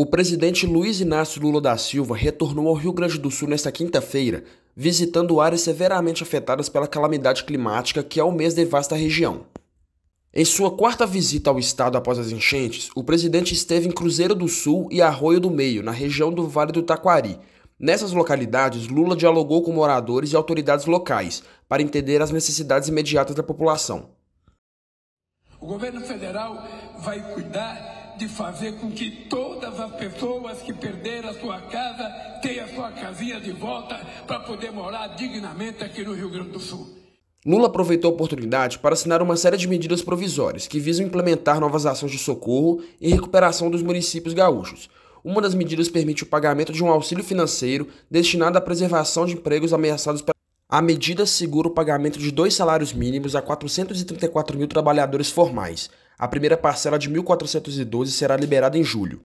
O presidente Luiz Inácio Lula da Silva retornou ao Rio Grande do Sul nesta quinta-feira, visitando áreas severamente afetadas pela calamidade climática que há é um mês devasta a região. Em sua quarta visita ao estado após as enchentes, o presidente esteve em Cruzeiro do Sul e Arroio do Meio, na região do Vale do Taquari. Nessas localidades, Lula dialogou com moradores e autoridades locais para entender as necessidades imediatas da população. O governo federal vai cuidar de fazer com que todas as pessoas que perderam a sua casa tenham a sua casinha de volta para poder morar dignamente aqui no Rio Grande do Sul. Lula aproveitou a oportunidade para assinar uma série de medidas provisórias que visam implementar novas ações de socorro e recuperação dos municípios gaúchos. Uma das medidas permite o pagamento de um auxílio financeiro destinado à preservação de empregos ameaçados pela a medida segura o pagamento de dois salários mínimos a 434 mil trabalhadores formais. A primeira parcela de 1.412 será liberada em julho.